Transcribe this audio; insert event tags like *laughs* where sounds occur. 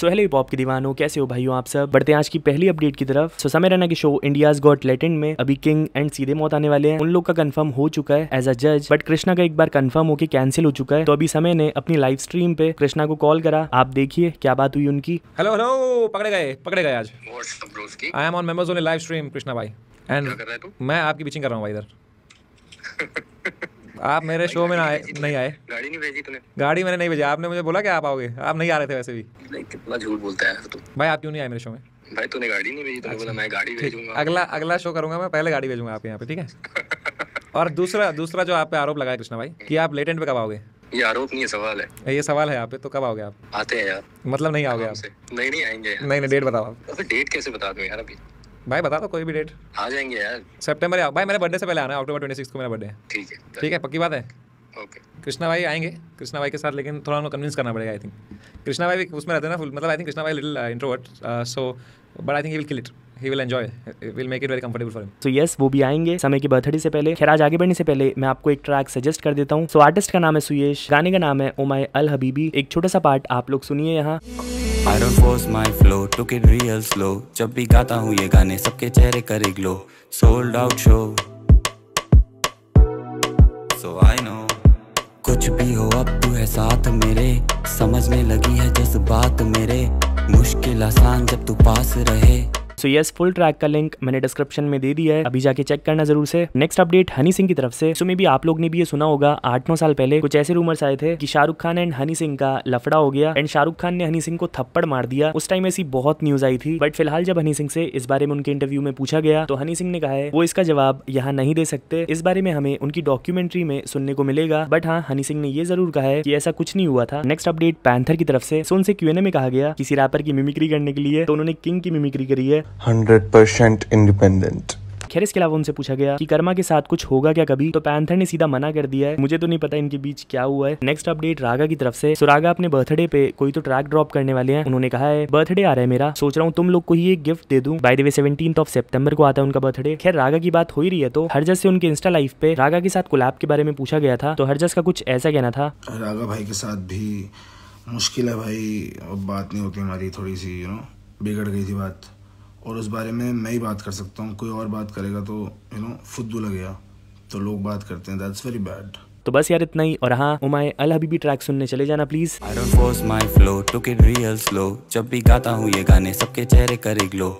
so hello pop के दीवानों कैसे हो भाइयों आप सब बढ़ते हैं आज की पहली अपडेट की तरफ सो समय रहना के शो इंडियाज गॉट लेटेंड में अभी किंग एंड सीधे मौत आने वाले हैं उन लोग का कंफर्म हो चुका है एज अ जज बट कृष्णा का एक बार कंफर्म होकर कैंसिल हो चुका है तो अभी समय ने अपनी लाइव स्ट्रीम पे कृष्णा को कॉल करा आप देखिए क्या बात हुई उनकी हेलो हेलो पकड़े गए पकड़े गए आज I am on members only live stream Krishna भाई एंड मैं आपकी बीचिंग कर रहा हूँ भाई इधर *laughs* आप मेरे शो में ना आए नहीं आए गाड़ी नहीं भेजी तूने गाड़ी मैंने नहीं भेजी आपने मुझे बोला कि आप आओगे आप नहीं आ रहे थे वैसे भी कितना झूठ बोलता है तू भाई आप क्यों नहीं आए मेरे शो में भाई तूने गाड़ी नहीं भेजी तूने बोला अच्छा, मैं गाड़ी भेजूंगा अगला अगला शो करूंगा मैं पहले गाड़ी भेजूंगा आपके यहाँ पे ठीक है *laughs* और दूसरा दूसरा जो आप पे आरोप लगाया कृष्णा भाई कि आप लेट एंड पे कब आओगे ये आरोप नहीं है सवाल है ये सवाल है आप पे तो कब आओगे आप आते हैं यार मतलब नहीं आओगे आप नहीं नहीं आएंगे नहीं नहीं डेट बताओ आप डेट कैसे बता दो यार अभी भाई बता दो कोई भी डेट आ जाएंगे यार सितंबर भाई मेरे बर्थडे से पहले आना अक्टूबर ट्वेंटी सिक्स को मेरा बर्थडे ठीक है ठीक है पक्की बात है ओके कृष्णा भाई आएंगे कृष्णा भाई के साथ लेकिन थोड़ा उनको कन्विंस करना पड़ेगा आई थिंक कृष्णा भाई भी उसमें रहते हैं ना फुल मतलब आई थिंक कृष्णा भाई little introvert so but I think will kill it he will enjoy will make it very comfortable for him so yes वो भी आएंगे समय की बर्थडे से पहले खैर आज आगे बढ़ने से पहले मैं आपको एक ट्रैक सजेस्ट कर देता हूँ सो so, आर्टिस्ट का नाम है सुयेश गाने का नाम है ओ माई अल हबीबी एक छोटा सा पार्ट आप लोग सुनिए यहाँ I don't force my flow took it real slow जब भी गाता हूँ ये गाने सबके चेहरे करे glow sold out show so I know कुछ भी हो अब तू है साथ मेरे समझने लगी है जज्बा सो यस फुल ट्रैक का लिंक मैंने डिस्क्रिप्शन में दे दिया है अभी जाके चेक करना जरूर से नेक्स्ट अपडेट हनी सिंह की तरफ से सो मे बी आप लोग ने भी ये सुना होगा आठ नौ साल पहले कुछ ऐसे रूमर्स आए थे कि शाहरुख खान एंड हनी सिंह का लफड़ा हो गया एंड शाहरुख खान ने हनी सिंह को थप्पड़ मार दिया उस टाइम ऐसी बहुत न्यूज आई थी बट फिलहाल जब हनी सिंह से इस बारे में उनके इंटरव्यू में पूछा गया तो हनी सिंह ने कहा है वो इसका जवाब यहाँ नहीं दे सकते इस बारे में हमें उनकी डॉक्यूमेंट्री में सुनने को मिलेगा बट हाँ हनी सिंह ने ये जरूर कहा है कि ऐसा कुछ नहीं हुआ था नेक्स्ट अपडेट पैंथर की तरफ से सो उनसे क्यूएनए में कहा गया किसी रैपर की मिमिक्री करने के लिए तो उन्होंने किंग की मिमिक्री करी है हंड्रेड परसेंट इंडिपेंडेंट खैर इसके अलावा उनसे पूछा गया कि कर्मा के साथ कुछ होगा क्या कभी तो पैंथर ने सीधा मना कर दिया है मुझे तो नहीं पता इनके बीच क्या हुआ है नेक्स्ट अपडेट रागा की तरफ से सुरागा अपने बर्थडे पे कोई तो ट्रैक ड्रॉप करने वाले हैं उन्होंने कहा है बर्थडे आ रहा है मेरा सोच रहा हूँ तुम लोग को ही एक गिफ्ट दे दू बाई द ऑफ सेप्टेम्बर को आता है उनका बर्थडे खैर रागा की बात हो ही रही है तो हरजस से उनके इंस्टा लाइफ पे रागा के साथ कोलैब के बारे में पूछा गया था तो हरजस का कुछ ऐसा कहना था रागा भाई के साथ भी मुश्किल है भाई अब बात नहीं होती हमारी थोड़ी सी यू नो बिगड़ गई थी बात और उस बारे में मैं ही बात कर सकता हूँ कोई और बात करेगा तो यू नो फुद्दू लगेगा तो लोग बात करते हैं दैट्स वेरी बैड तो बस यार इतना ही और हाँ उमाए अल ट्रैक सुनने चले जाना please I don't force my flow took it real slow जब भी गाता हूँ ये गाने सबके चेहरे करे ग्लो